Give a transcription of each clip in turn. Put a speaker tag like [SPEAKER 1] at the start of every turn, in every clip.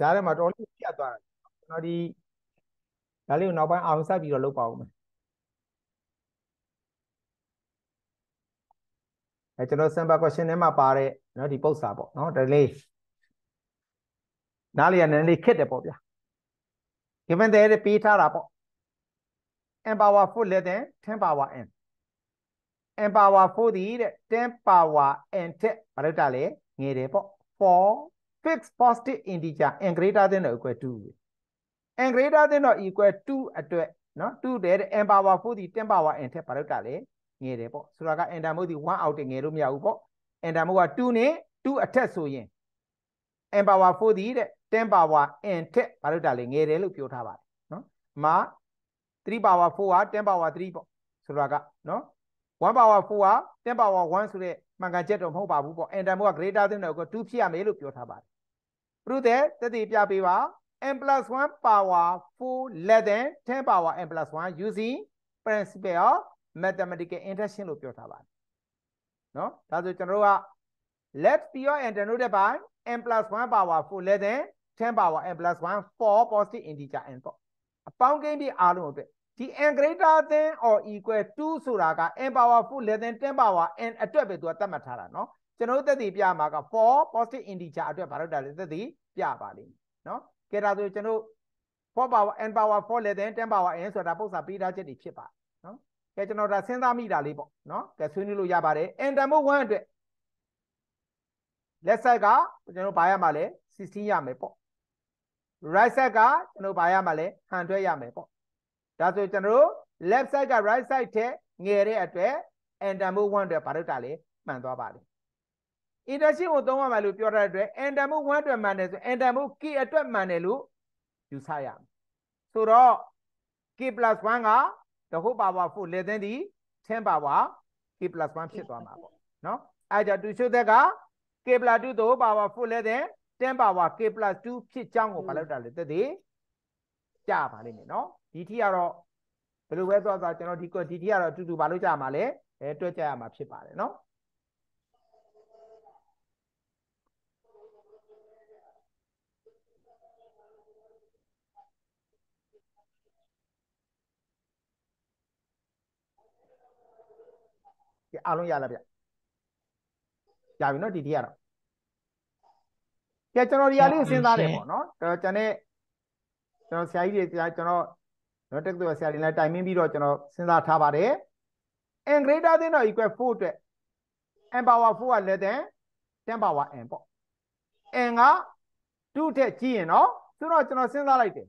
[SPEAKER 1] ဈာထဲမှာတော်လေးပြတ်သွားတာကျွန်တော်ဒီဒါလေးကိုနောက်ပိုင်းအောင်ဆက်ပြီးတော့လုပ်ပါဦးမယ်အဲကျွန်တော် sample question ထဲမှာပါတဲ့เนาะဒီပုတ်စာပေါ့เนาะဒါလေးနားလေရနည်းလေးခက်တယ်ပေါ့ဗျာ given there ပေးထားတာပေါ့ empower foot less than 10 power n empower foot ဒီတဲ့10 power n ထက်ဘာလို့တာလဲငယ်တယ်ပေါ့ for fixed positive integer n greater than or equal to n greater than or equal to အတွက်နော်2တဲ့ n power 4ဒီ10 power n ထက်ဘာလို့တာလဲငယ်တယ်ပေါ့ဆိုတော့က enter mode ဒီ1 out ငယ်လို့မရဘူးပေါ့ enter mode က2နဲ့2အထက်ဆိုရင် n power 4ဒီတဲ့10 power n ထက်ဘာလို့တာလဲငယ်တယ်လို့ပြောထားပါတယ်နော်မ3 power 4က10 power 3ပေါ့ဆိုတော့ကနော်1 power 4က10 power 1ဆိုတဲ့မှန်ကန်ချက်တော့မဟုတ်ပါဘူးပေါ့ n တန်ဖို့က greater than တော့2ဖြစ်ရမယ်လို့ပြောထားပါတယ်ပြုတဲ့တည်တည်ပြပေးပါ n plus 1 power 4 less than 10 power n plus 1 using principle of mathematical induction လို့ပြောထားပါတယ်နော်ဒါဆိုကျွန်တော်တို့က let p of n တန်တို့တဲ့ပိုင်း n plus 1 power 4 less than 10 power n plus 1 for positive integer n ပေါ့အပေါင်းကိန်းပြီးအားလုံးအတွက်ဒီ n greater than or equal to ဆိုတာက n power 4 less than 10 power n အတွက်ပဲသူကသတ်မှတ်ထားတာเนาะကျွန်တော်တို့သက်သေပြမှာက4 positive integer အတွက်ဘာလို့တာလဲသက်သေပြပါလိမ့်မယ်เนาะကဲဒါဆိုကျွန်တော်4 power n power 4 less than 10 power n ဆိုတာပုံစံပေးထားချက်တွေဖြစ်ပါเนาะကဲကျွန်တော်ဒါစဉ်းစားမိတာလေးပေါ့เนาะကဲဆွေးနွေးလို့ရပါတယ် n တန်ဖို့1အတွက် left side ကကျွန်တော်ဘာရမှာလဲ16ရမယ်ပေါ့ right side ကကျွန်တော်ဘာရမှာလဲ100ရမယ်ပေါ့ဒါဆိုကျွန်တော်တို့ left side က right side ထဲငယ်တဲ့အတွက် enter mode 1အတွက်ဘာလုပ်တာလဲမှန်သွားပါလေ interaction ကိုသုံးရမယ်လို့ပြောထားတဲ့အတွက် enter mode 1အတွက်မှန်တယ်ဆို enter mode k အတွက်မှန်တယ်လို့ယူဆရမယ်ဆိုတော့ k plus 1က the whole power 4 less than the 10 power k plus 1ဖြစ်သွားမှာပေါ့နော်အဲကြောင့် to show that က k plus 2 the whole power 4 less than 10 power k plus 2ဖြစ်ကြောင်းကိုဘာလို့တာလဲတည်တည်ကြပါလိမ့်မယ်နော်ဒီထိကတော့ဘယ်လိုပဲသွားသွားကျွန်တော်ဒီဒီထိကတော့အတူတူမလုပ်ကြမှာလဲအဲတွက်ကြရမှာဖြစ်ပါတယ်နော်အားလုံးရလားဗျ။ရပြီနော်ဒီတိရတော့။ကြကျွန်တော်ဒီအရလေးစဉ်းစားတယ်ပေါ့နော်။ကျွန်တော်ကျန်တဲ့ကျွန်တော်ဆရာကြီးတွေကျွန်တော်နော်တက္ကသိုလ်ဆရာတွေလည်းတိုင်ပင်းပြီးတော့ကျွန်တော်စဉ်းစားထားပါတယ် n greater than or equal 4အတွက် n power 4က less than 10 power n ပေါ့ n က2ထက်ကြီးရင်နော်ဆိုတော့ကျွန်တော်စဉ်းစားလိုက်တယ်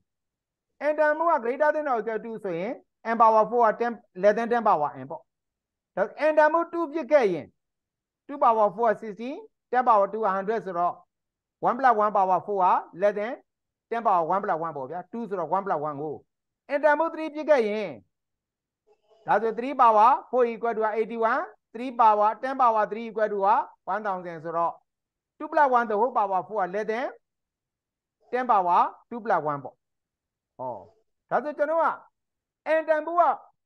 [SPEAKER 1] n တန်ဖိုးက greater than or equal 2ဆိုရင် n power 4က10 less than 10 power n ပေါ့ဒါ n တန်ဖိုး2ဖြစ်ခဲ့ရင်2 power 4က16 10 power 2က100ဆိုတော့1 plus 1 power 4က less than 10 power 1 plus 1ပေါ့ဗျာ2ဆိုတော့1 plus 1ကိုအင်တာမို့3ပြစ်ခဲ့ရင်ဒါဆို3 power 4 equal to 81 3 power 10 power 3 equal to 1000ဆိုတော့2 plus 1 the whole power 4က less than 10 power 2 plus 1ပေါ့ဟောဒါဆိုကျွန်တော်ကအင်တန်ဘူးက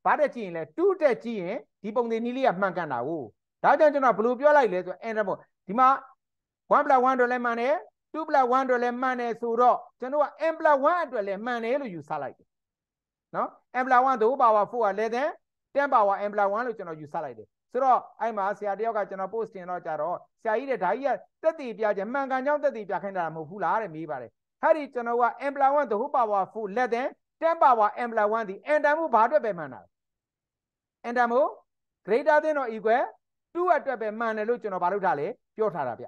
[SPEAKER 1] ဘာတက်ကြည့်ရင်လဲ2တက်ကြည့်ရင်ဒီပုံစံနည်းလေးကမှန်ကန်တာကိုဒါကြောင့်ကျွန်တော်ဘယ်လိုပြောလိုက်လဲဆိုအင်တန်ဘူးဒီမှာ1 plus 1တော့လည်းမှန်တယ်2 plus 1တော့လည်းမှန်တယ်ဆိုတော့ကျွန်တော်က n plus 1အတွက်လည်းမှန်တယ်လို့ယူဆလိုက်တယ်နော် ambler 1 two power 4ကလည်းတဲ့10 power ambler 1လို့ကျွန်တော်ယူဆလိုက်တယ်ဆိုတော့အဲ့မှာဆရာတယောက်ကကျွန်တော် post တင်တော့ကြတော့ဆရာကြီးတဲ့ဒါကြီးကတက်တည်ပြချက်မှန်ကန်ကြောင်းတက်တည်ပြခိုင်းတာမဟုတ်ဘူးလားတဲ့မေးပါတယ်ဟဲ့ဒီကျွန်တော်က ambler 1 two power 4လက်တဲ့10 power ambler 1ဒီ enter မှုဘာအတွက်ပဲမှန်တာ enter မှု greater than or equal 2အတွက်ပဲမှန်တယ်လို့ကျွန်တော်ဘာလုပ်ထားလဲပြောထားတာဗျ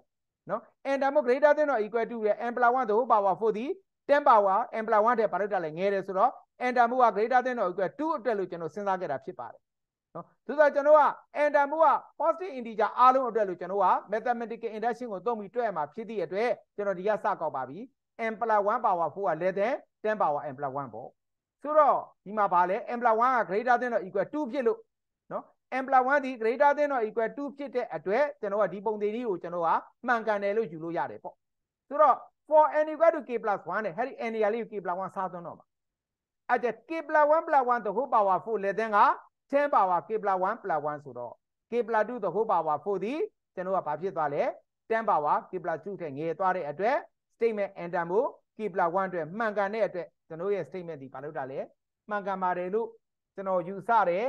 [SPEAKER 1] နော် enter မှု greater than or equal 2ရဲ့ ambler 1 two power 4ဒီ10 power ambler 1တဲ့ဘာလုပ်ထားလဲငဲတယ်ဆိုတော့ enter move က greater than တော့ equal 2အတွက်လို့ကျွန်တော်စဉ်းစားခဲ့တာဖြစ်ပါတယ်နော်သို့သော်ကျွန်တော်က enter move က positive integer အားလုံးအတွက်လို့ကျွန်တော်က mathematical induction ကိုသုံးပြီးတွက်ရမှာဖြစ်သည့်အတွက်ကျွန်တော်ဒီကစကောက်ပါပြီ n plus 1 power 4က less than 10 power n plus 1ပေါ့ဆိုတော့ဒီမှာဗာလဲ n plus 1က greater than တော့ equal 2ဖြစ်လို့နော် n plus 1ဒီ greater than တော့ equal 2ဖြစ်တဲ့အတွက်ကျွန်တော်ကဒီပုံသေးလေးကိုကျွန်တော်ကမှန်ကန်တယ်လို့ယူလို့ရတယ်ပေါ့ဆိုတော့ for n equal to k plus 1နဲ့ဟဲ့ဒီ n နေရာလေးကို k plus 1စားသွင်းတော့မှာအဲ့ဒါ k plus 1 plus 1 the whole power 4လက်သင်းက10 power k plus 1 plus 1ဆိုတော့ k plus 2 the whole power 4ဒီကျွန်တော်ကဘာဖြစ်သွားလဲ10 power k plus 2ထက်ငယ်သွားတဲ့အတွက် statement enter မို့ k plus 1အတွက်မှန်ကန်တဲ့အတွက်ကျွန်တော်ရဲ့ statement ဒီဘာလို့တာလဲမှန်ကန်ပါတယ်လို့ကျွန်တော်ယူဆတယ်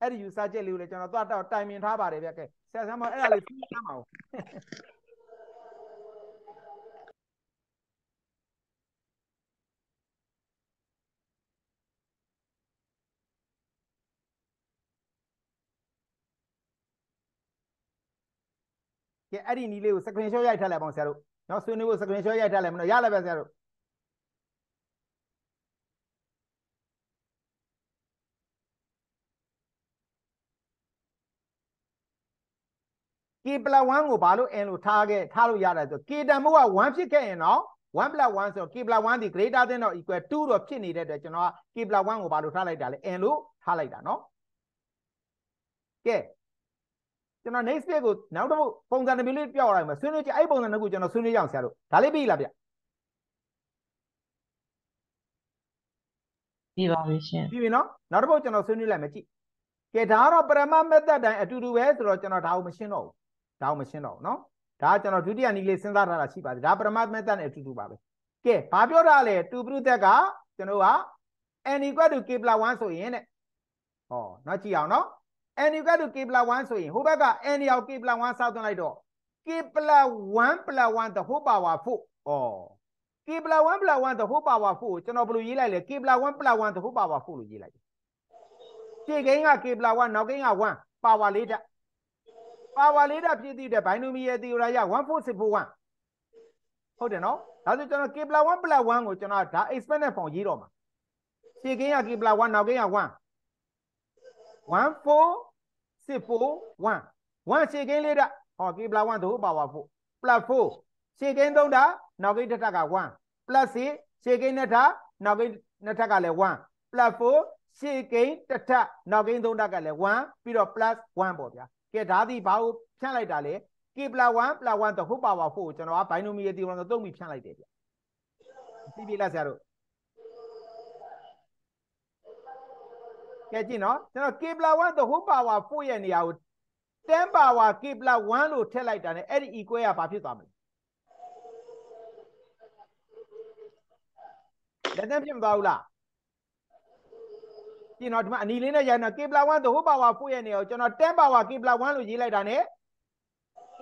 [SPEAKER 1] အဲ့ဒီယူဆချက်လေးကိုလည်းကျွန်တော်သွားတော့တိုင်ပင်ထားပါတယ်ဗျကဲဆရာဆမ်းမအဲ့ဒါလေးသိရမှာဟုတ်ကဲအဲ့ဒီနီးလေးကို screenshot ရိုက်ထားလိုက်ပါအောင်ဆရာတို့နော်ဆွေးနွေးဖို့ screenshot ရိုက်ထားလိုက်မလို့ရလိုက်ပဲဆရာတို့ကီပလ1ကိုဘာလို့ n လို့ထားခဲ့ထားလို့ရတယ်ဆိုကီတန်မိုးက1ဖြစ်ခဲ့ရင်တော့1 plus 1ဆိုတော့ k plus 1ဒီ greater than တော့ equal 2တော့ဖြစ်နေတဲ့အတွက်ကျွန်တော်က k plus 1ကိုဘာလို့ထားလိုက်တာလဲ n လို့ထားလိုက်တာเนาะကဲကျွန်တော် next step ကိုနောက်တစ်ပုတ်ပုံစံတစ်မျိုးလေးပြောက်ရအောင်မယ်ဆွေးနွေးကြအဲ့ပုံစံတစ်ခုကျွန်တော်ဆွေးနွေးကြအောင်ဆရာတို့ဒါလေးပြီးလားဗျပြီးပါပြီရှင်ပြီးပြီနော်နောက်တစ်ပုတ်ကျွန်တော်ဆွေးနွေးလိုက်မယ်ကြည့်ကဲဒါကတော့ပရမမက်သတ်တိုင်းအတူတူပဲဆိုတော့ကျွန်တော်ဒါကိုမရှင်းတော့ဘူးဒါကိုမရှင်းတော့ဘူးနော်ဒါကကျွန်တော်ဒုတိယနည်းလေးစဉ်းစားထားတာရှိပါတယ်ဒါပရမမက်သတ်နဲ့အတူတူပါပဲကဲဘာပြောတာလဲတူပရုသက်ကကျွန်တော်က n equal to k plus 1ဆိုရင်တဲ့ဟောနောက်ကြည့်အောင်နော် n equal to k plus 1ဆိုရင်ဟိုဘက်က n ရောက် k plus 1စောက်သွင်းလိုက်တော့ k plus 1 plus 1 the whole power 4ဩ k plus 1 plus 1 the whole power 4ကိုကျွန်တော်ဘယ်လိုရေးလိုက်လဲ k plus 1 plus 1 the whole power 4လို့ရေးလိုက်တယ်ရှေ့ကိန်းက k plus 1နောက်ကိန်းက1 power ၄တက် power ၄တက်ဖြစ်သည့်တဲ့ binomial theory ရ14641ဟုတ်တယ်နော်ဒါဆိုကျွန်တော် k plus 1 plus 1ကိုကျွန်တော်ဒါ exponent form ရေးတော့မှာရှေ့ကိန်းက k plus 1နောက်ကိန်းက1 14641 1ရှေ့ကင်းလေးတာဟောကီပလာ1သို့ပါဝါဖို့ plus 4ရှေ့ကင်းသုံးတာနောက်ကင်းတစ်ထပ်က1 plus 6ရှေ့ကင်းနှစ်ထပ်နောက်ကင်းနှစ်ထပ်ကလည်း1 plus 4ရှေ့ကင်းတစ်ထပ်နောက်ကင်းသုံးထပ်ကလည်း1ပြီးတော့ plus 1ပေါ့ဗျာကဲဒါသည်ဘာကိုဖြန့်လိုက်တာလဲကီပလာ1 plus 1သို့ပါဝါဖို့ကိုကျွန်တော်ကဘိုင်နိုမီရဲ့ဒီကောင်ကိုသုံးပြီးဖြန့်လိုက်တယ်ဗျာသိပြီလားဆရာတို့ကဲကြည့်နော် ကျွန်တော် Kepler 1 the whole power 4ရဲ့နေရာကို10 power Kepler 1လို့ထည့်လိုက်တာ ਨੇ အဲ့ဒီ equal ကဘာဖြစ်သွားမလဲလက်တန်းဖြစ်မသွားဘူးလားကြည့်နော်ဒီမှာအနီလေးနဲ့ရိုက်နော် Kepler 1 the whole power 4ရဲ့နေရာကိုကျွန်တော်10 power Kepler 1လို့ရေးလိုက်တာ ਨੇ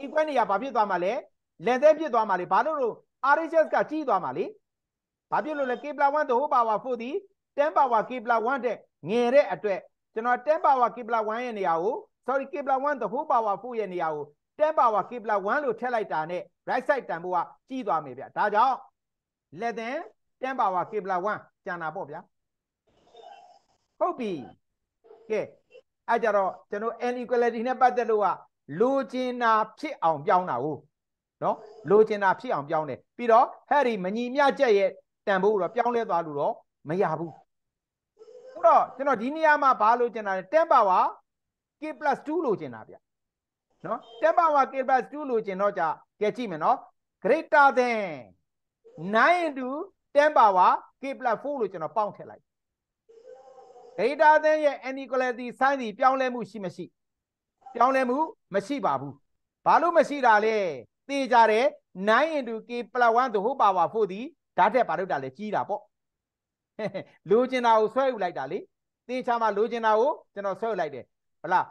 [SPEAKER 1] equal နေရာဘာဖြစ်သွားမှာလဲလက်တန်းဖြစ်သွားမှာလေဘာလို့လို့ RHS ကကြီးသွားမှာလေဘာဖြစ်လို့လဲ Kepler 1 the whole power 4ဒီ10 power k plus 1တဲ့ငယ်တဲ့အတွက်ကျွန်တော်10 power k plus 1ရဲ့နေရာကို sorry k plus 1 the whole power 4ရဲ့နေရာကို10 power k plus 1လို့ထည့်လိုက်တာနဲ့ right side တန်ဖိုးကကြီးသွားမယ်ဗျဒါကြောင့် less than 10 power k plus 1ကျန်တာပေါ့ဗျာဟုတ်ပြီကဲအဲ့ကြတော့ကျွန်တော် n equality နဲ့ပတ်သက်လို့ကလိုချင်တာဖြစ်အောင်ပြောင်းတာကိုနော်လိုချင်တာဖြစ်အောင်ပြောင်းတယ်ပြီးတော့ဟဲ့ဒီမညီမျှချက်ရဲ့တန်ဖိုးတော့ပြောင်းလဲသွားလို့တော့မရဘူးတော့ကျွန်တော်ဒီနေရာမှာဘာလို့ကျင်တာလဲ10 power k plus 2လို့ကျင်တာဗျနော်10 power k plus 2လို့ကျင်တော့ကြကြည့်မယ်နော် greater than 9 into 10 power k plus 4လို့ကျွန်တော်ပေါင်းထည့်လိုက် greater than ရဲ့ inequality sign ဒီပြောင်းလဲမှုရှိမရှိ ပြောင်းလဲမှု မရှိပါဘူးဘာလို့မရှိတာလဲသိကြတယ်9 into k plus 1 the whole power 4ဒီဒါတက်ဘာလို့တာလဲကြီးတာပေါ့လိုချင်တာကိုဆွဲယူလိုက်တာလေတေချာမှာလိုချင်တာကိုကျွန်တော်ဆွဲယူလိုက်တယ်ဟုတ်လား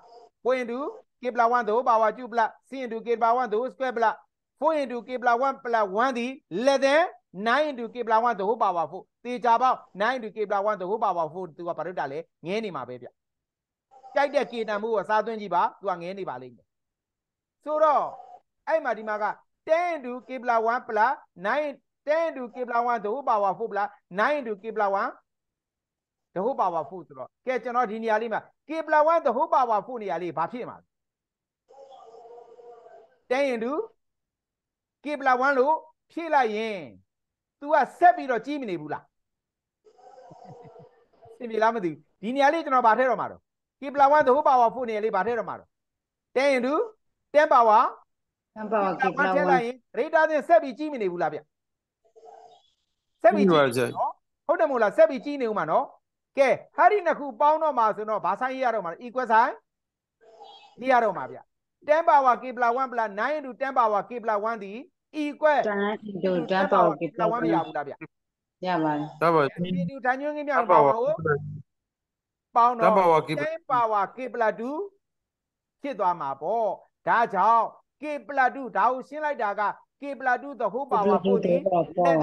[SPEAKER 1] 4 into k plus 1 the power 2 plus c into k plus 1 the square plus 4 into k plus 1 plus 1သည် less than 9 into k plus 1 the power 4တေချာပေါက်9 into k plus 1 the power 4သူကဘာလို့တာလဲငဲနေမှာပဲဗျကြိုက်တဲ့ k တန်မှုကိုစားသွင်းကြည့်ပါသူကငဲနေပါလိမ့်မယ်ဆိုတော့အဲ့မှာဒီမှာက10 into k plus 1 plus 9 10 to kibla 1 the whole power 4 plus 9 to kibla 1 the whole power 4ဆိုတော့ကဲကျွန်တော်ဒီနေရာလေးမှာ kibla 1 the whole power 4နေရာလေးဘာဖြစ်မှာလဲ10 into kibla 1လို့ဖြည့်လိုက်ရင် तू ကဆက်ပြီးတော့ကြီးမနေဘူးလားသိပြီလားမသိဘူးဒီနေရာလေးကျွန်တော်ဘာထည့်တော့မှာတော့ kibla 1 the whole power 4နေရာလေးဘာထည့်တော့မှာတော့10 into 10 power 10 power kibla 1ထည့်လိုက်ရင် greater than ဆက်ပြီးကြီးမနေဘူးလားဗျဆက်ပြီးကြည့်နော်ဟုတ်တယ်မို့လားဆက်ပြီးကြည့်နေဦးမှာနော်ကဲဟာဒီနှစ်ခုပေါင်းတော့မှာဆိုတော့ဘာဆိုင်ရတော့မှာ equal sign ဒီရတော့မှာဗျ10 power k plus 1 plus 9 into 10 power k plus 1ဒီ equal 10 into 10 power k plus 1မရဘူးလားဗျရပါတယ်ဒါပါဒီတူတန်ညွန်းကင်းမြောက်ပါဘူးပေါင်းတော့10 power k plus 2ဖြစ်သွားမှာပေါ့ဒါကြောင့် k plus 2ဒါကိုရှင်းလိုက်တာက k plus 2 the whole power 4ဒီ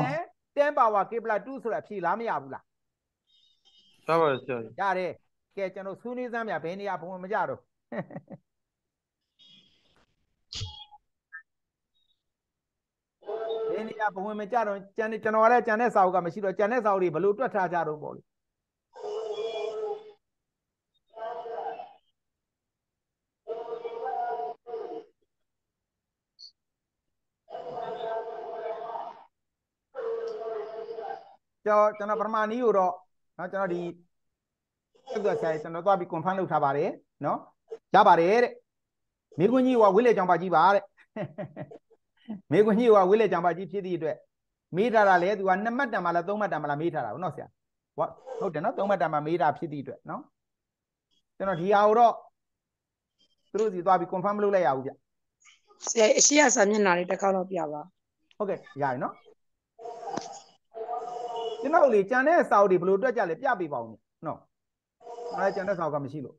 [SPEAKER 1] နဲ့10 power k plus 2ဆိုတော့ဖြေလားမရဘူးလားရပါတယ်ဆရာကြီးရတယ်ကဲကျွန်တော်ဆွေးနွေးစမ်းမြဘယ်နေရာဘုံမကြတော့ဘယ်နေရာဘုံမကြတော့ကျန်နေကျွန်တော်လည်းကျန်တဲ့စာအုပ်ကမရှိတော့ကျန်တဲ့စာအုပ်တွေဘယ်လိုတွက်ထားကြတော့ပေါ့လေကျွန်တော်ကျွန်တော်ပထမနည်းကိုတော့နော်ကျွန်တော်ဒီတက်သွက်ဆိုင်ကျွန်တော်သွားပြီး confirm လုပ်ထားပါတယ်နော်ရပါတယ်တဲ့မိခွန်းကြီးကဝိလေကြောင်ပါကြီးပါတဲ့မိခွန်းကြီးကဝိလေကြောင်ပါကြီးဖြစ်သည့်အတွက်မေးထားတာလေသူကနှစ်မှတ်တံပါလားသုံးမှတ်တံပါလားမေးထားတာဟုတ်နော်ဆရာဟုတ်ဟုတ်တယ်နော်သုံးမှတ်တံပါမေးတာဖြစ်သည့်အတွက်နော်ကျွန်တော်ဒီဟာကိုတော့သူတို့စီသွားပြီး confirm လုပ်လိုက်ရအောင်ဗျဆရာအရှိရစာမျက်နှာလေးတစ်ခါတော့ပြပါဟုတ်ကဲ့ရပြီနော်ကျွန်တော်လေကျန်တဲ့အစာအုပ်တွေဘယ်လိုတွက်ကြလဲပြပေးပါဦးနော်အဲကျန်တဲ့စာအုပ်ကမရှိလို့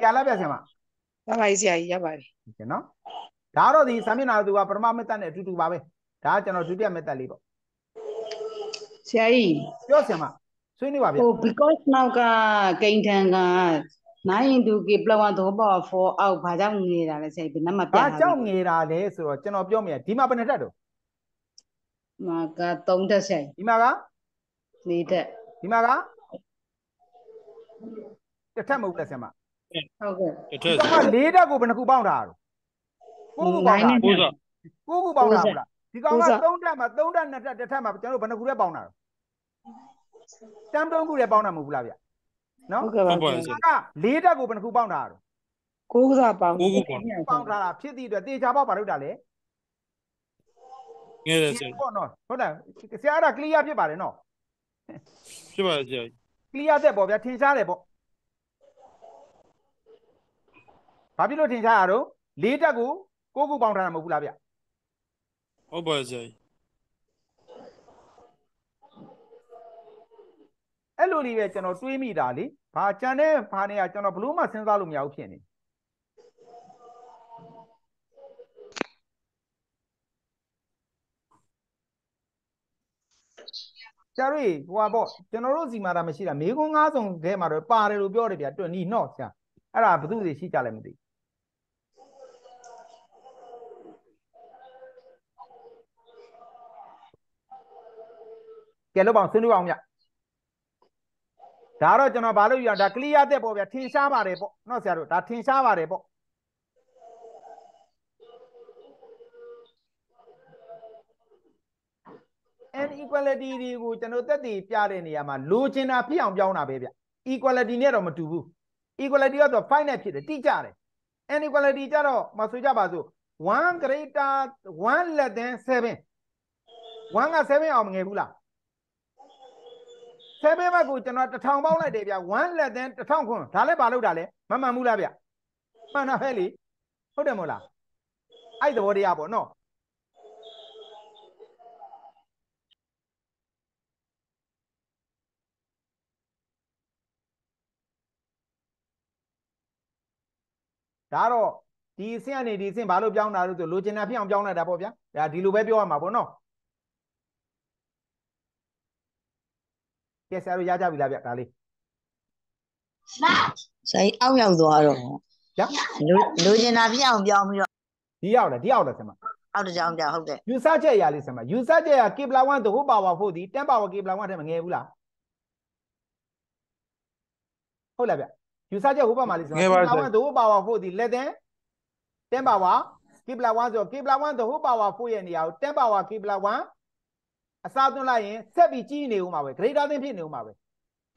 [SPEAKER 1] ပြလာပြဆင်မရပါပြီဆရာကြီးရပါပြီကျွန်တော်ဒါတော့ဒီစာမျက်နှာသူကပထမမေတ္တာနဲ့အတူတူပါပဲဒါကကျွန်တော်ဒုတိယမေတ္တာလေးပေါ့ဆရာကြီးပြောဆင်မဆွေးနွေးပါဗျဟို because now ကကိန်းထန်ကနိုင်သူကပလဝံသောဘောဖောအောက်ဘာကြောင့်ငနေတာလဲဆရာကြီးဘယ်နှမပြတာဘာကြောင့်ငနေတာလဲဆိုတော့ကျွန်တော်ပြောမယ်ဒီမှာဘယ်နှတက်တော့မှာက3တက်ဆိုင်ဒီမှာက4တက်ဒီမှာကတစ်ထက်မဟုတ်လက်ဆင်မဟုတ်ကဲ့တစ်ထက်ဆိုတော့4တက်ကိုဘယ်နှခုပေါင်းထားတာကိုကိုပေါင်းတာကိုကိုကိုပေါင်းတာဟုတ်လားဒီကောင်က3တက်မှာ3တက်2တက်တစ်ထက်မှာကျွန်တော်ဘယ်နှခုလဲပေါင်းတာတမ်တုံးခုလဲပေါင်းတာမဟုတ်ဘူးလားဗျနော်ဟုတ်ကဲ့ပါ4တက်ကိုဘယ်နှခုပေါင်းတာကိုကစားပေါင်းကိုကိုပေါင်းထားတာဖြစ်သည့်အတွက်တေချာပေါက်ပါလို့တာလေငယ်တယ်ဆရာဟုတ်နော်ဟုတ်တယ်ဆရာအဲ့ဒါ clear ဖြစ်ပါတယ်နော်ဖြစ်ပါတယ်ဆရာ clear သက်ပေါ့ဗျာထင်ရှားတယ်ပေါ့ဘာဖြစ်လို့ထင်ရှားရတော့လေးတက်ကိုကိုကုပေါင်းထားတာမဟုတ်ဘူးလားဗျဟုတ်ပါဆရာအဲ့လိုလေးပဲကျွန်တော်တွေးမိတာလေဘာကြံတဲ့ဘာနေရကျွန်တော်ဘလို့မှစဉ်းစားလို့မရဘူးဖြစ်နေတယ်ကျတို့ဟိုပါပေါ့ကျွန်တော်တို့စီမာတာမရှိတာမေခွန်း၅စုံထဲမှာတော့ပါတယ်လို့ပြောတယ်ဗျတွန်နီနော်ဆရာအဲ့ဒါဘယ်သူစီရှိကြလဲမသိကဲလောက်ပါအောင်ဆွေးနွေးပါအောင်ဗျဒါတော့ကျွန်တော်ဘာလို့ယူရအောင်ဒါ clear တဲ့ပေါ့ဗျထင်ရှားပါတယ်ပေါ့နော်ဆရာတို့ဒါထင်ရှားပါတယ်ပေါ့ inequality တွေကိုကျွန်တော်သက်သေပြတဲ့နေရာမှာလိုချင်တာဖြစ်အောင်ပြောင်းတာပဲဗျ equality နဲ့တော့မတူဘူး equality ကတော့ finite ဖြစ်တယ်တိကျတယ် inequality ကြတော့မဆိုကြပါစို့1 greater 1 less than 7 1က7အောင်မငယ်ဘူးလား7ဘက်ကိုကျွန်တော်1000ပေါင်းလိုက်တယ်ဗျ1 less than 1000ခွန်းဒါလည်းမလုပ်တာလဲမမှန်ဘူးလားဗျမှန်တာပဲလေဟုတ်တယ်မို့လားအဲ့သဘောတရားပေါ့နော်ဒါတော့ဒီအဆင့်ကနေဒီအဆင့်ဘာလို့ပြောင်းတာလို့ဆိုလိုချင်တာဖြစ်အောင်ပြောင်းလိုက်တာပေါ့ဗျာဒါဒီလိုပဲပြောရမှာပေါ့နော်ကဲဆရာတို့ရကြပြီလားဗျဒါလေးဆိုင်အောင်ရောက်သွားတော့ညလိုချင်တာဖြစ်အောင်ပြောင်းပြီးတော့ဒီရောက်တယ်ဒီရောက်တယ်ဆင်မအောက်တကြောင်ပြဟုတ်တယ်ယူဆချက်အရာလေးဆင်မယူဆချက်အရာ K+1 the whole power 4ဒီ10 power K+1 ထဲမှာငယ်ဘူးလားဟုတ်လားဗျယူဆချက်ဟိုဘက်မှာလေးဆိုတော့ kibla 1 the whole power 4ဒီ let then 10 power kibla 1ဆိုတော့ kibla 1 the whole power 4ရဲ့နေရာကို10 power kibla 1အစားသွင်းလိုက်ရင်ဆက်ပြီးကြီးနေဦးမှာပဲ greater than ဖြစ်နေဦးမှာပဲ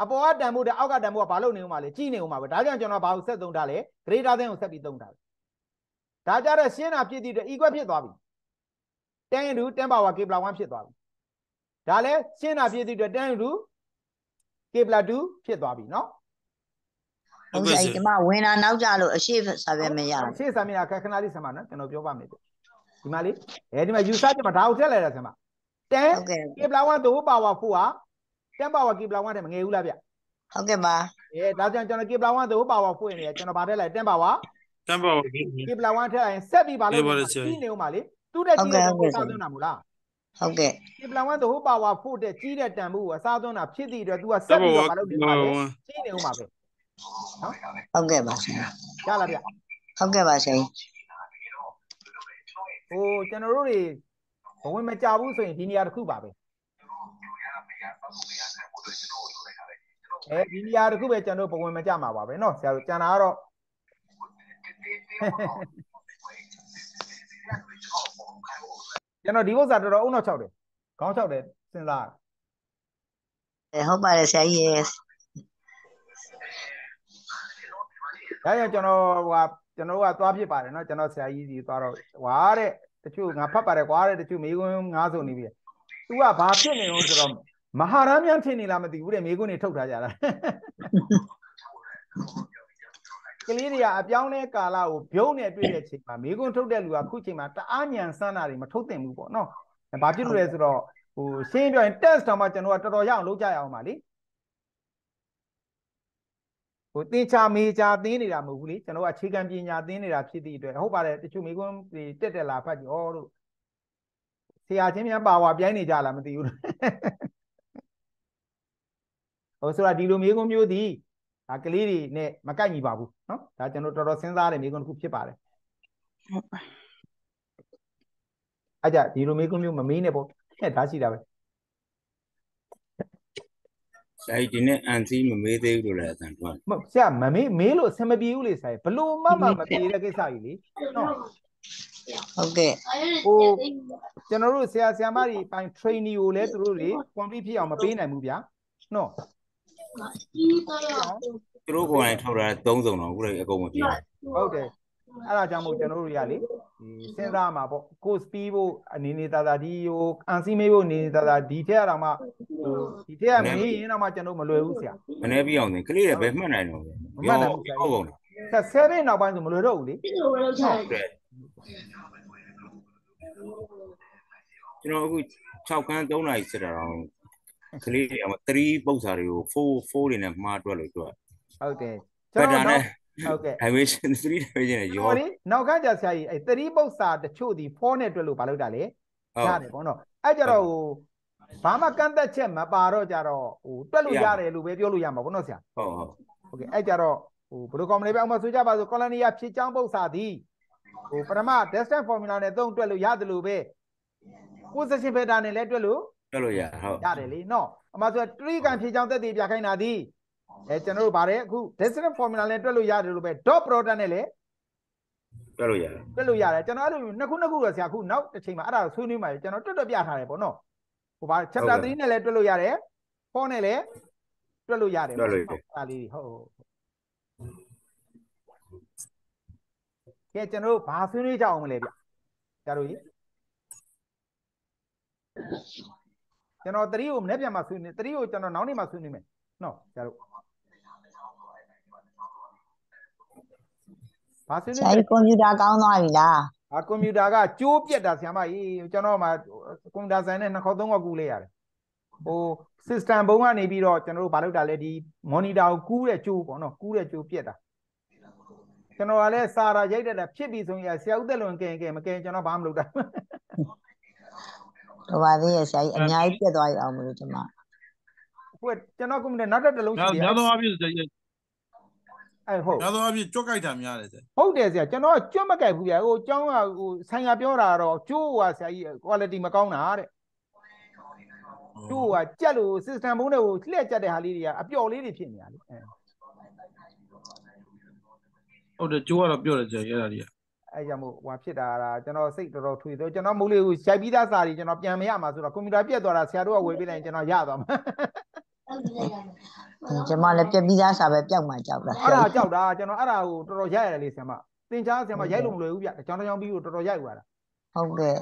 [SPEAKER 1] အပေါ်ကတန်ဖို့တဲ့အောက်ကတန်ဖို့ကဘာလုပ်နေဦးမှာလဲကြီးနေဦးမှာပဲဒါကြောင့်ကျွန်တော်ဘာကိုဆက်သုံးထားလဲ greater than ကိုဆက်ပြီးသုံးထားတယ်ဒါကြတဲ့ရှင်းတာဖြစ်တဲ့အတွက် equal ဖြစ်သွားပြီ10 into 10 power kibla 1ဖြစ်သွားပြီဒါလည်းရှင်းတာဖြစ်တဲ့အတွက်10 into kibla 2ဖြစ်သွားပြီเนาะဟုတ်ကဲ့ဒီမှာဝင်တာနောက်ကြလို့အရှိစာပဲမရဘူးအရှိစာမရခက်ခဏလေးဆင်ပါနော်ကျွန်တော်ပြောပါမယ်ဒီမှာလေးအဲဒီမှာယူဆချက်မှာဒါကိုထည့်လိုက်တာဆင်ပါ10 kibla 1 to power 4ဟာ10 power kibla 1တဲ့မငယ်ဘူးလားဗျဟုတ်ကဲ့ပါအဲဒါကြောင့်ကျွန်တော် kibla 1 to power 4နေရကျွန်တော်ဗာထည့်လိုက်10 power 10 power kibla 1ထည့်လိုက်ဆက်ပြီးဗာလို့ပြီးနေဦးမှာလေသူ့တဲ့ကြီးတဲ့ကိုစားသွင်းတာမို့လားဟုတ်ကဲ့ kibla 1 to power 4တဲ့ကြီးတဲ့တန်ဖိုးကိုအစားသွင်းတာဖြစ်သည့်အတွက် तू ကဆက်ပြီးဗာလို့ပြီးမှာလေကြီးနေဦးမှာပဲနော်ဟုတ်ကဲ့ပါဆရာရလားဗျဟုတ်ကဲ့ပါဆရာဟိုကျွန်တော်တို့တွေဘဝင်မကြဘူးဆိုရင်ဒီနေရာတစ်ခုပါပဲအဲဒီနေရာတစ်ခုပဲကျွန်တော်ဘဝင်မကြမှာပါပဲနော်ဆရာတို့ကျန်တာကတော့ကျွန်တော်ဒီဥစ္စာတော်တော်အုံတော့၆တယ်ခေါင်း၆တယ်စဉ်းစားတယ်ဟုတ်ပါတယ်ဆရာကြီးဒါကြောင့်ကျွန်တော်ဟိုကကျွန်တော်ကသွားဖြစ်ပါတယ်နော်ကျွန်တော်ဆရာကြီးစီသွားတော့ဟွာတဲ့တချို့ငါဖတ်ပါတယ်ကွာတဲ့တချို့မေကွန်းငါးစုံနေပြီ။ तू ကဘာဖြစ်နေလို့ဆိုတော့မဟာရမ်းမြန်ဖြစ်နေလားမသိဘူးတဲ့မေကွန်းနေထုတ်ထားကြတာ။ကလေးတွေကအပြောင်းလဲကာလကိုပြုံးနေတွေ့တဲ့ချိန်မှာမေကွန်းထုတ်တဲ့လူကခုချိန်မှာတအားညံစမ်းတာတွေမထုတ်သင့်ဘူးပေါ့နော်။ဘာဖြစ်လို့လဲဆိုတော့ဟိုရှင်းပြောရင် test တောင်မှကျွန်တော်ကတော်တော်ရအောင်လုပ်ကြရအောင်ပါလေဟိုသေချာမေချာသင်နေတာမဟုတ်ဘူးလေကျွန်တော်အခြေခံပညာသင်နေတာဖြစ်သည့်အတွက်ဟုတ်ပါတယ်တချို့မိကွန်းဒီတက်တက်လာဖတ်ကြဩတို့ဆရာချင်းများပါဝါပြိုင်းနေကြလားမသိဘူးဟိုဆိုတာဒီလိုမိကွန်းမျိုးသည်ဒါကလေးတွေနဲ့မကိုက်ညီပါဘူးเนาะဒါကျွန်တော်တော်တော်စဉ်းစားတဲ့မိကွန်းတစ်ခုဖြစ်ပါတယ်ဟုတ်ပါအကြဒီလိုမိကွန်းမျိုးမမေးနဲ့ပေါ့အဲဒါရှိတာပဲဒါဒီနဲ့အန်စီမမေးသေးဘူးလို့လည်းအတန်ထွက်မဟုတ်ဆရာမမေးမေးလို့အဆင်မပြေဘူးလေဆရာဘလို့မှမမပြေတဲ့ကိစ္စကြီးလေနော်ဟုတ်ကဲ့ဟိုကျွန်တော်တို့ဆရာဆရာမတွေပိုင် trainee ကိုလည်းသူတို့တွေ complete ဖြစ်အောင်မပေးနိုင်ဘူးဗျာနော်သူတို့ကိုယ်တိုင်ထောက်တာ၃စုံတော့ခုလည်းအကုန်မပြေဘူးဟုတ်တယ်အဲ့ဒါကြောင့်မို့ကျွန်တော်တို့တွေကလေဒီစဉ်းစားမှာပေါ့ကိုစပီးဖို့အနေနေသာသာဒီဟိုအန်စီမေးဖို့အနေနေသာသာဒီထက်ရတာမှဒီထက်ကမေးရင်တော့မှကျွန်တော်မလွယ်ဘူးဆရာမနေပြအောင်နေကလေးကဘယ်မှတ်နိုင်တော့လဲမမှတ်နိုင်ဘူးဟုတ်ကုန်လားဆယ်ဆယ်နောက်ပိုင်းဆိုမလွယ်တော့ဘူးလေဟုတ်တယ်ကျွန်တော်အခု6ခန်း3နိုင်စစ်တာတော့ကလေးက3ပုတ်စာတွေကို4 4တွေနဲ့မှားတွက်လို့တွက်ဟုတ်တယ်ကျွန်တော်ဟုတ်ကဲ့ dimension 3 dimension နဲ့ရောနောက်ကကြာဆရာကြီးအဲ3ပု္ပ္ပစာတချို့ဒီ4နဲ့တွက်လို့မလုပ်တာလေရတယ်ပေါ့နော်အဲ့ကြတော့ဟိုဘာမှကန့်သက်ချက်မပါတော့ကြတော့ဟိုတွက်လို့ရတယ်လို့ပဲပြောလို့ရမှာပေါ့နော်ဆရာဟုတ်ဟုတ်ဟုတ်ကဲ့အဲ့ကြတော့ဟိုဘယ်လိုကောင်းမလဲပဲအောင်မဆိုကြပါစို့ colony ဖြစ်ချောင်းပု္ပ္ပစာသည်ဟိုပထမ desktop formula နဲ့သုံးတွက်လို့ရတယ်လို့ပဲ position vector နဲ့လည်းတွက်လို့တွက်လို့ရဟုတ်ရတယ်လေနော်အမှဆို tree ကံဖြေချောင်းသက်တည်ပြခိုင်းတာသည်အဲကျွန်တော်တို့ဗါတယ်အခု definite formula နဲ့တွက်လို့ရတယ်လို့ပဲ dot product နဲ့လည်းတွက်လို့ရတယ်တွက်လို့ရတယ်ကျွန်တော်အဲ့လိုနှစ်ခုနှစ်ခုတော့ဆရာအခုနောက်တစ်ချိန်မှာအဲ့ဒါဆွေးနွေးမှာကျွန်တော်တွက်တွက်ပြထားတယ်ပေါ့နော်ဟိုဗါ chapter 3နဲ့လည်းတွက်လို့ရတယ်4နဲ့လည်းတွက်လို့ရတယ်တွက်လို့ရတယ်အဲ့ဒါလေးဟုတ်ကဲကျွန်တော်တို့ဘာဆွေးနွေးကြအောင်မလဲဗျဆရာတို့ကြီးကျွန်တော်3ကိုမနေ့ပြန်မှဆွေးနွေး3ကိုကျွန်တော်နောက်နေ့မှဆွေးနွေးမယ်နော်ဆရာတို့ဘာဆင်းနေလဲဆရာကြီးကွန်ပျူတာကောင်းသွားပြီလားဟာကွန်ပျူတာကကျိုးပြက်တာဆရာမကြီးကျွန်တော်မှကွန်ပျူတာဆိုင်နဲ့နှစ်ခေါက်သုံးခေါက်ကူးလေးရတယ်ဟို system ဘုံကနေပြီးတော့ကျွန်တော်တို့ဘာလုပ်တာလဲဒီ monitor ကိုကူးတဲ့ကျိုးပေါ့နော်ကူးတဲ့ကျိုးပြက်တာကျွန်တော်ကလည်းစာရာရိုက်တဲ့တာဖြစ်ပြီဆိုရင်ဆရာဦးသက်လွန်ကင်ကင်မကင်ကျွန်တော်ဘာမှမလုပ်တာတော့ပါသေးရဲ့ဆရာကြီးအများကြီးပြက်သွားရအောင်မလို့ကျွန်မဟုတ်ကျွန်တော်ကွန်ပျူတာနောက်တစ်လုံးရှိတယ်နောက်တော့အပြည့်ဆရာကြီးအဲဟုတ်များသောအားဖြင့်ကြွက်ကြိုက်တာများတယ်ဆရာဟုတ်တယ်ဆရာကျွန်တော်ကကြွက်မကြိုက်ဘူးဗျာဟိုကျောင်းကဟိုဆိုင်ကပြောတာတော့ကျိုးကဆရာကြီး quality မကောင်းတာတဲ့ကျိုးကကြက်လို့ system ဘုံးတွေကိုလှည့်ကြက်တဲ့ဟာလေးတွေကအပျော်လေးတွေဖြစ်နေတာလေအဲဟုတ်တယ်ကျိုးကတော့ပြောတယ်ဆရာအဲ့ဒါကြီးကအဲကြောင့်မို့ဟိုဖြစ်တာလားကျွန်တော်စိတ်တော်တော်ထွေတော့ကျွန်တော်မိုးလေးကိုရိုက်ပြီးသားစာတွေကျွန်တော်ပြန်မရမှာဆိုတော့ကွန်ပျူတာပြက်သွားတာဆရာတို့ကဝေပေးလိုက်ရင်ကျွန်တော်ရသွားမှာကျမလည်းပြက်ပြီးသားစာပဲပျောက်မှကြောက်တာအဲ့ဒါကြောက်တာကျွန်တော်အဲ့ဒါကိုတော်တော်ရိုက်ရတယ်လေဆရာမသင်ချာဆရာမရိုက်လို့မလွယ်ဘူးဗျအကြောင်းကြောင်းပြီးတော့တော်တော်ရိုက်သွားတာဟုတ်ကဲ့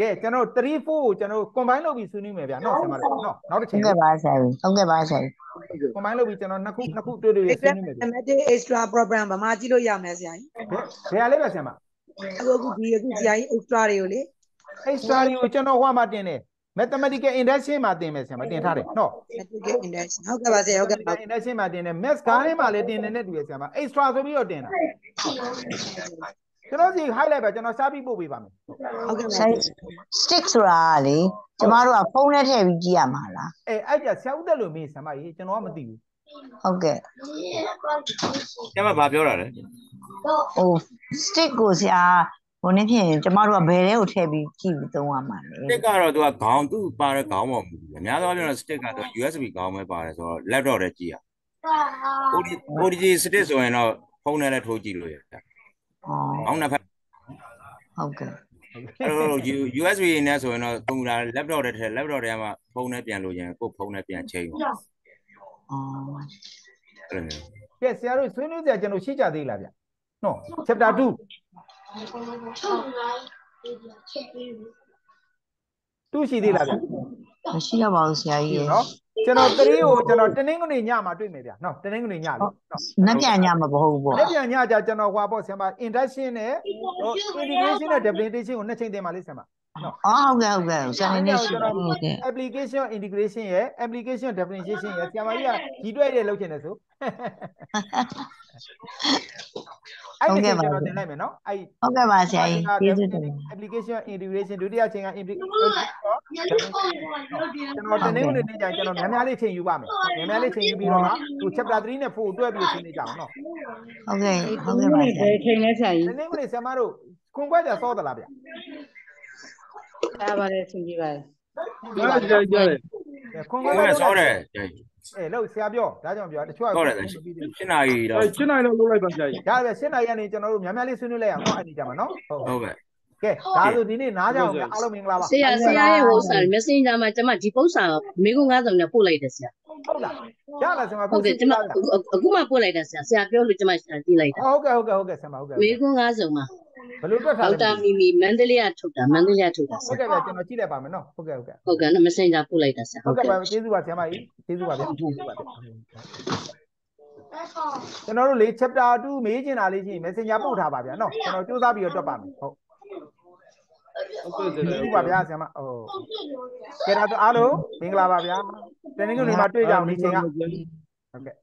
[SPEAKER 1] ကဲကျွန်တော်3 4ကိုကျွန်တော် combine လုပ်ပြီးဆွေးနွေးမယ်ဗျာနော်ဆရာမလေးနော်နောက်တစ်ချိန်ဟုတ်ကဲ့ပါဆရာကြီးဟုတ်ကဲ့ပါဆရာကြီး combine လုပ်ပြီးကျွန်တော်နှစ်ခုနှစ်ခုတွေ့တွေ့ဆွေးနွေးမယ် mathematic extra program ဗမာကြည့်လို့ရမယ်ဆရာကြီးဘယ်ရလဲဗျာဆရာမအခုအခုဒီအခုဆရာကြီး extra တွေကိုလေ extra တွေကိုကျွန်တော်ဟိုမှာတင်တယ် mathematical induction မှာတင်မယ်ဆရာမတင်ထားတယ်နော် mathematical induction ဟုတ်ကဲ့ပါဆရာဟုတ်ကဲ့ပါ induction မှာတင်တယ် math ကားထဲမှာလည်းတင်တယ်နဲ့တူရဆရာမ extra ဆိုပြီးတော့တင်တာကျွန်တော်စီ highlight ပဲကျွန်တော်စာပြီးပို့ပေးပါမယ်ဟုတ်ကဲ့ပါ stick ဆိုတာလေကျမတို့ကဖုန်းနဲ့ထည့်ပြီးကြည့်ရမှာလားအဲအဲ့ကြဆရာဦးတက်လို့မေးဆရာမကြီးကျွန်တော်ကမသိဘူးဟုတ်ကဲ့ဆရာမဘာပြောတာလဲဟို stick ကိုဆရာဟိုနေ့ဖြင့်ကျမတို့ကဘယ်ထဲကိုထည့်ပြီးကြည့်ပြီးသုံးရမှာလဲစတစ်ကတော့သူကခေါင်းသူ့ပါတဲ့ခေါင်းပေါ်မူတယ်အများသောအားဖြင့်တော့စတစ်ကတော့ USB ခေါင်းပဲပါတယ်ဆိုတော့ laptop ထဲကြည့်ရ ODG စတစ်ဆိုရင်တော့ဖုန်းနဲ့လည်းထိုးကြည့်လို့ရတယ်အောင်းနှစ်ဖက်ဟုတ်ကဲ့အဲ့တော့ USB နဲ့ဆိုရင်တော့ကွန်ပျူတာ laptop တွေထဲ laptop တွေကမှဖုန်းနဲ့ပြန်လို့ရင်ကိုယ်ဖုန်းနဲ့ပြန်ချိန်ပါအော်အဲ့လိုမျိုးကဲဆရာတို့ဆွေးနွေးကြကျွန်တော်ရှိကြသေးလားဗျနော် chapter 2တူရှိသေးလားဗျမရှိတော့ပါဘူးဆရာကြီးရေနော်ကျွန်တော်3ကိုကျွန်တော်တနင်္ဂနွေညမှာတွေ့မယ်ဗျာနော်တနင်္ဂနွေညလေနော်ညပြန်ညမှာမဟုတ်ဘူးပေါ့ညပြန်ညကြကျွန်တော်ဟွာပေါ့ဆရာမ induction နဲ့ integration နဲ့ depletion ကိုနှစ်ချိန်တင်ပါလေဆရာမအော်ဟုတ်ကဲ့ဟုတ်ကဲ့ဆရာနေရှိဟုတ်ကဲ့ application integration ရဲ့ application differentiation ရဲ့ဆရာမကြီးကဒီတွေ့ရလောက်ချင်တယ်ဆိုဟုတ်ကဲ့ပါကျွန်တော်တင်လိုက်မယ်နော်အဲ့ဟုတ်ကဲ့ပါဆရာကြီးကျေးဇူးတင် application integration ဒုတိယအချိန်က implication ကျွန်တော်တင်နေဦးနေနေကြကျွန်တော်များများလေးချိန်ယူပါမယ်များများလေးချိန်ယူပြီးတော့ဟို chapter 3နဲ့4တွဲပြီးဆင်းနေကြအောင်နော်ဟုတ်ကဲ့ဟုတ်ကဲ့ပါဆရာကြီးချိန်နေဆရာကြီးတင်နေဦးနေဆရာမတို့ခွန်ခွက်ကြစောသလားဗျကြားပါတယ်အဆင်ပြေပါတယ်ကြားတယ်ကြားတယ်ခွန်ခွန်ကဆောင်းတယ်အေးလို့ဆရာပြောဒါကြောင့်ပြောတချို့ကဟုတ်တယ်ရှင်းနိုင်တော့ရှင်းနိုင်တော့လုပ်လိုက်ပါဆရာကြီးဒါပဲရှင်းနိုင်ရနေကျွန်တော်တို့များများလေးဆွေးနွေးလိုက်အောင်နော်အဲ့ဒီကြမှာနော်ဟုတ်ကဲ့ကဲဒါဆိုဒီနေ့နားကြအောင်အားလုံးမင်္ဂလာပါဆရာဆရာရဲ့ဟိုဆာ Messenger မှာကျွန်မဒီပုံစံမိကု90နဲ့ပို့လိုက်တယ်ဆရာဟုတ်လားရလားဆရာဟုတ်ကဲ့ကျွန်မအခုမှပို့လိုက်တယ်ဆရာဆရာပြောလို့ကျွန်မကြည့်လိုက်တာဟုတ်ကဲ့ဟုတ်ကဲ့ဟုတ်ကဲ့ဆရာဟုတ်ကဲ့မိကု90မှာဘယ်လိုတွက်ထားလဲဒေါက်တာမီမီမန္တလေးကထုတ်တာမန္တလေးကထုတ်တာဟုတ်ကဲ့ဗျကျွန်တော်ကြည့်လိုက်ပါမယ်နော်ဟုတ်ကဲ့ဟုတ်ကဲ့ဟုတ်ကဲ့နော် messenger ပို့လိုက်တာဆရာဟုတ်ကဲ့ပါကျေးဇူးပါဆရာမကြီးကျေးဇူးပါဗျကျေးဇူးပါကျွန်တော်တို့လေး chapter 2မေးချင်တာလေးရှိရင် messenger ပို့ထားပါဗျာနော်ကျွန်တော်စူးစမ်းပြီးတော့တွက်ပါမယ်ဟုတ်ဟုတ်ကဲ့ကျေးဇူးပါဗျာဆရာမဟုတ်ကဲဒါတော့အားလုံးမင်္ဂလာပါဗျာတနင်္ဂနွေနေ့မှာတွေ့ကြအောင်ဒီချိန်ကဟုတ်ကဲ့